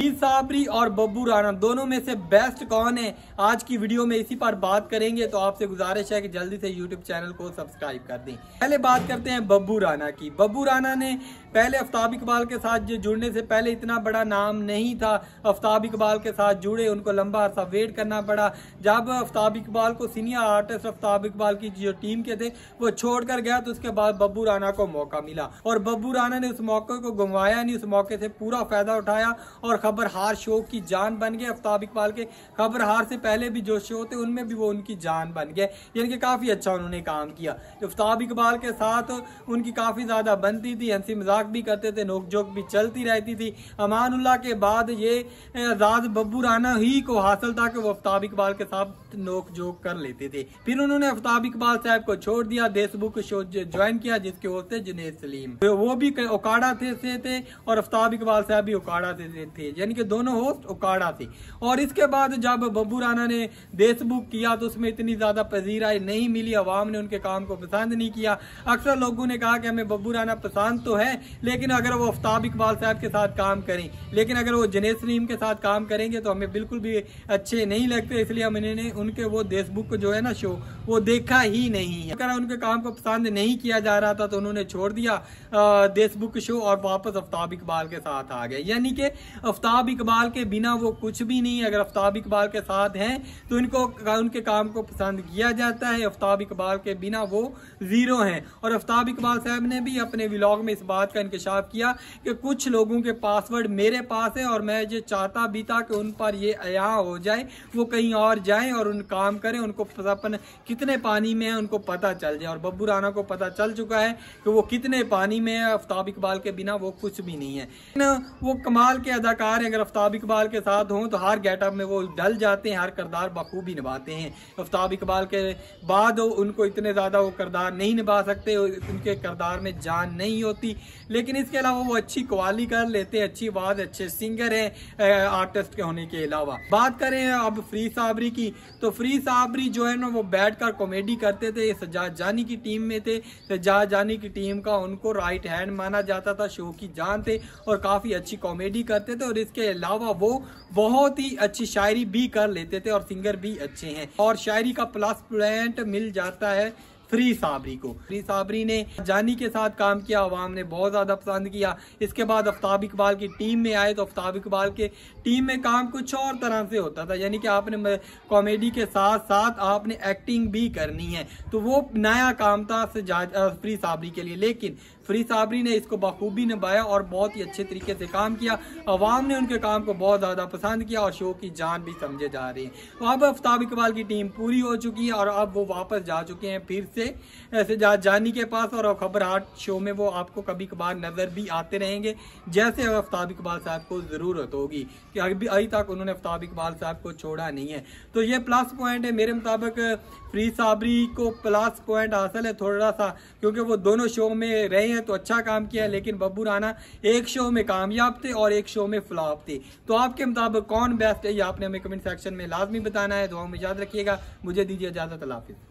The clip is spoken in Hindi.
साबरी और बब्बू राना दोनों में से बेस्ट कौन है आज की वीडियो में इसी पर बात करेंगे तो आपसे गुजारिश है कि जल्दी से यूट्यूब चैनल को सब्सक्राइब कर दें पहले बात करते हैं बब्बू राना की बब्बू राना ने पहले आफ्ताब इकबाल के साथ जो जुड़ने से पहले इतना बड़ा नाम नहीं था आफ्ताब इकबाल के साथ जुड़े उनको लंबा अरसा वेट करना पड़ा जब आफ्ताब इकबाल को सीनियर आर्टिस्ट आफ्ताब इकबाल की जो टीम के थे वो छोड़ कर गया तो उसके बाद बब्बू राना को मौका मिला और बब्बू राना ने उस मौके को गुंवाया नहीं उस मौके से पूरा फायदा उठाया और खबर हार शो की जान बन गए आफ्ताब इकबाल के खबर हार से पहले भी जो शो थे उनमें भी वो उनकी जान बन गए यानी कि काफ़ी अच्छा उन्होंने काम किया आफ्ताब तो इकबाल के साथ उनकी काफ़ी ज़्यादा बनती थी हंसी मजाक भी करते थे नोकझोंक भी चलती रहती थी अमान के बाद ये आज़ाद बब्बू राना ही को हासिल था कि वो आफ्ताब इकबाल के साथ नोकझोंक कर लेते थे फिर उन्होंने आफ्ताब इकबाल साहब को छोड़ दिया देशबुक शो ज्वाइन किया जिसके होते जुनेद सलीम वो भी ओकाड़ा थे से थे और आफ्ताब इकबाल साहब भी ओकाड़ा थे थे यानी कि दोनों होस्ट उकाड़ा से और इसके बाद जब बब्बू राना ने देश बुक किया तो उसमें इतनी ज़्यादा पजीराई नहीं मिली अवाम ने उनके काम को पसंद नहीं किया अक्सर लोगों ने कहा कि हमें बब्बू राना पसंद तो है लेकिन अगर वो आफ्ताब इकबाल साहब के साथ काम करें लेकिन अगर वो जनेस नीम के साथ काम करेंगे तो हमें बिल्कुल भी अच्छे नहीं लगते इसलिए हमने उनके वो बुक को जो है ना शो वो देखा ही नहीं है अगर उनके काम को पसंद नहीं किया जा रहा था तो उन्होंने छोड़ दिया देशबुक शो और वापस आफ्ताब इकबाल के साथ आ गए यानी कि आफ्ताब इकबाल के बिना वो कुछ भी नहीं अगर आफ्ताब इकबाल के साथ हैं तो इनको उनके काम को पसंद किया जाता है आफ्ताब इकबाल के बिना वो ज़ीरो हैं और आफ्ताब इकबाल साहब ने भी अपने व्लॉग में इस बात का इंकशाफ किया कि कुछ लोगों के पासवर्ड मेरे पास है और मैं ये चाहता भी था कि उन पर ये अया हो जाए वो कहीं और जाए और उन काम करें उनको अपना कितने पानी में है उनको पता चल जाए और बब्बू राना को पता चल चुका है कि वो कितने पानी में है आफ्ताब इकबाल के बिना वो कुछ भी नहीं है ना वो कमाल के अदाकार हैं अगर आफ्ताब इकबाल के साथ हों तो हर गेटअप में वो डल जाते हैं हर करदार बखूबी निभाते हैं आफ्ताब इकबाल के बाद उनको इतने ज़्यादा वो करदार नहीं निभा सकते उनके करदार में जान नहीं होती लेकिन इसके अलावा वो अच्छी क्वाली कर लेते हैं अच्छी आवाज़ अच्छे सिंगर हैं आर्टिस्ट के होने के अलावा बात करें अब फ्री साबरी की तो फ्री साबरी जो है ना वो बैठ बैठकर कॉमेडी करते थे सजाद जानी की टीम में थे सजाद जानी की टीम का उनको राइट हैंड माना जाता था शो की जान थे और काफ़ी अच्छी कॉमेडी करते थे और इसके अलावा वो बहुत ही अच्छी शायरी भी कर लेते थे और सिंगर भी अच्छे हैं और शायरी का प्लस पॉइंट मिल जाता है फ्री साबरी को फ्री साबरी ने जानी के साथ काम किया आवाम ने बहुत ज़्यादा पसंद किया इसके बाद आफ्ताब इकबाल की टीम में आए तो आफ्ताब इकबाल के टीम में काम कुछ और तरह से होता था यानी कि आपने कॉमेडी के साथ साथ आपने एक्टिंग भी करनी है तो वो नया काम था फ्री साबरी के लिए लेकिन फ्री साबरी ने इसको बखूबी निभाया और बहुत ही अच्छे तरीके से काम किया अवाम ने उनके काम को बहुत ज़्यादा पसंद किया और शो की जान भी समझे जा रही है तो अब आफ्ताब इकबाल की टीम पूरी हो चुकी है और अब वो वापस जा चुके हैं फिर से ऐसे जा जानी के पास और खबर हाट शो में वो आपको कभी कभार नज़र भी आते रहेंगे जैसे आफ्ताब इकबाल साहब को ज़रूरत होगी कि अभी अभी तक उन्होंने आफ्ताब इकबाल साहब को छोड़ा नहीं है तो ये प्लस पॉइंट है मेरे मुताबिक फ्री साबरी को प्लस पॉइंट हासिल है थोड़ा सा क्योंकि वो दोनों शो में रहे हैं तो अच्छा काम किया लेकिन बब्बू राना एक शो में कामयाब थे और एक शो में फ्लॉप थे तो आपके मुताबिक कौन बेस्ट है ये आपने हमें कमेंट सेक्शन में लाजमी बताना है तो हमें याद रखिएगा मुझे दीजिए इजाज़त हाफिज़